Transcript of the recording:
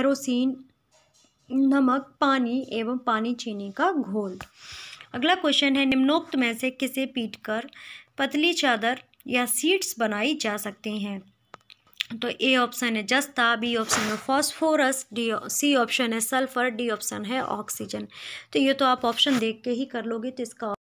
kerosene नमक पानी एवं पानी चीनी का घोल अगला क्वेश्चन है निम्नोक्त में से किसे पीटकर पतली चादर या सीड्स बनाई जा सकती हैं तो ए ऑप्शन है जस्ता बी ऑप्शन है फॉस्फोरस डी सी ऑप्शन है सल्फर डी ऑप्शन है ऑक्सीजन तो ये तो आप ऑप्शन देख के ही कर लोगे तो इसका